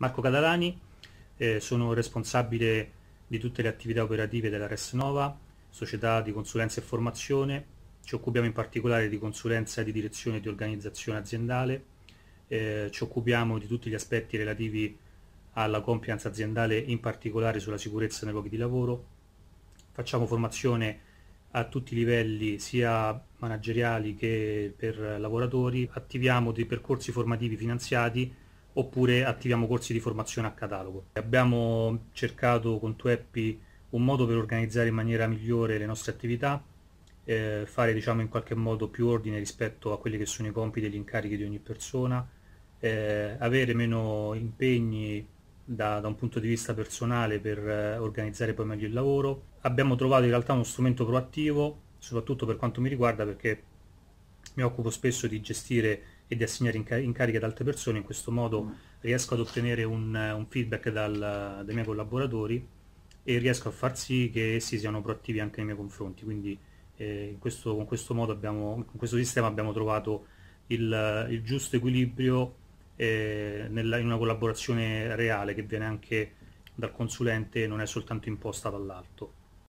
Marco Catalani, eh, sono responsabile di tutte le attività operative della Res Nova, società di consulenza e formazione, ci occupiamo in particolare di consulenza di direzione e di organizzazione aziendale, eh, ci occupiamo di tutti gli aspetti relativi alla compliance aziendale, in particolare sulla sicurezza nei luoghi di lavoro, facciamo formazione a tutti i livelli sia manageriali che per lavoratori, attiviamo dei percorsi formativi finanziati oppure attiviamo corsi di formazione a catalogo. Abbiamo cercato con Tueppi un modo per organizzare in maniera migliore le nostre attività, eh, fare diciamo in qualche modo più ordine rispetto a quelli che sono i compiti e gli incarichi di ogni persona, eh, avere meno impegni da, da, un punto di vista personale per eh, organizzare poi meglio il lavoro. Abbiamo trovato in realtà uno strumento proattivo, soprattutto per quanto mi riguarda, perché mi occupo spesso di gestire e di assegnare incariche ad altre persone, in questo modo mm. riesco ad ottenere un, un feedback dal, dai miei collaboratori e riesco a far sì che essi siano proattivi anche nei miei confronti. Quindi eh, questo, con, questo modo abbiamo, con questo sistema abbiamo trovato il, il giusto equilibrio eh, nella, in una collaborazione reale che viene anche dal consulente e non è soltanto imposta dall'alto.